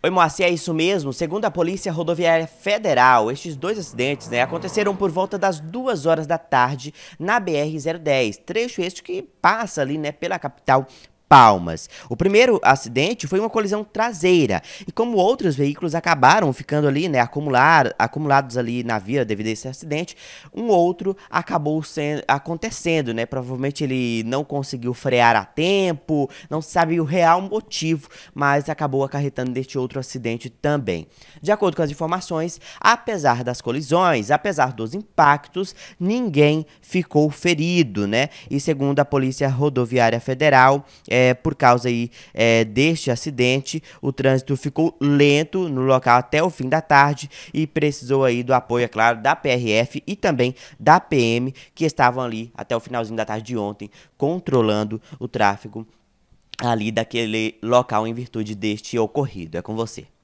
Oi, Moacir, é isso mesmo. Segundo a Polícia Rodoviária Federal, estes dois acidentes né, aconteceram por volta das duas horas da tarde na BR-010, trecho este que passa ali né, pela capital Palmas. O primeiro acidente foi uma colisão traseira, e como outros veículos acabaram ficando ali, né, acumular, acumulados ali na via devido a esse acidente, um outro acabou sendo, acontecendo, né, provavelmente ele não conseguiu frear a tempo, não sabe o real motivo, mas acabou acarretando deste outro acidente também. De acordo com as informações, apesar das colisões, apesar dos impactos, ninguém ficou ferido, né, e segundo a Polícia Rodoviária Federal, é, é, por causa aí, é, deste acidente, o trânsito ficou lento no local até o fim da tarde e precisou aí do apoio, é claro, da PRF e também da PM, que estavam ali até o finalzinho da tarde de ontem, controlando o tráfego ali daquele local em virtude deste ocorrido. É com você.